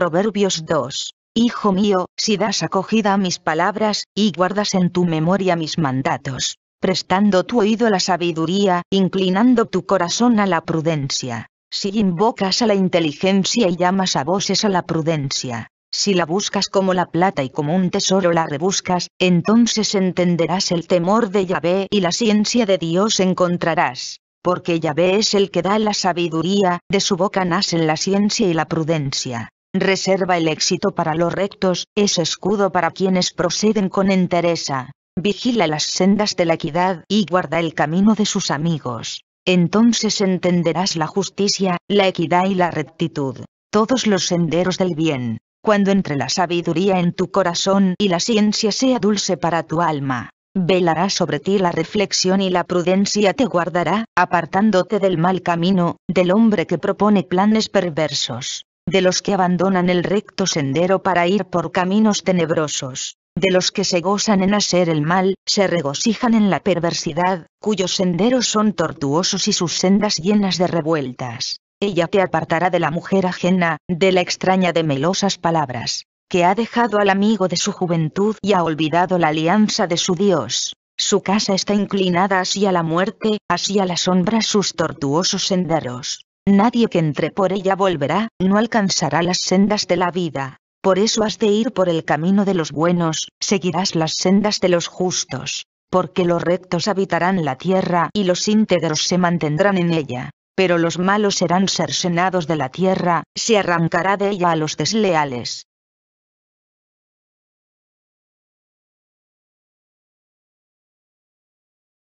Proverbios 2. Hijo mío, si das acogida a mis palabras, y guardas en tu memoria mis mandatos, prestando tu oído a la sabiduría, inclinando tu corazón a la prudencia. Si invocas a la inteligencia y llamas a voces a la prudencia, si la buscas como la plata y como un tesoro la rebuscas, entonces entenderás el temor de Yahvé y la ciencia de Dios encontrarás. Porque Yahvé es el que da la sabiduría, de su boca nacen la ciencia y la prudencia reserva el éxito para los rectos, es escudo para quienes proceden con entereza, vigila las sendas de la equidad y guarda el camino de sus amigos. Entonces entenderás la justicia, la equidad y la rectitud, todos los senderos del bien, cuando entre la sabiduría en tu corazón y la ciencia sea dulce para tu alma. Velará sobre ti la reflexión y la prudencia te guardará, apartándote del mal camino, del hombre que propone planes perversos de los que abandonan el recto sendero para ir por caminos tenebrosos, de los que se gozan en hacer el mal, se regocijan en la perversidad, cuyos senderos son tortuosos y sus sendas llenas de revueltas. Ella te apartará de la mujer ajena, de la extraña de melosas palabras, que ha dejado al amigo de su juventud y ha olvidado la alianza de su Dios. Su casa está inclinada hacia la muerte, hacia la sombra sus tortuosos senderos. Nadie que entre por ella volverá, no alcanzará las sendas de la vida. Por eso has de ir por el camino de los buenos, seguirás las sendas de los justos, porque los rectos habitarán la tierra y los íntegros se mantendrán en ella. Pero los malos serán cercenados de la tierra, se arrancará de ella a los desleales.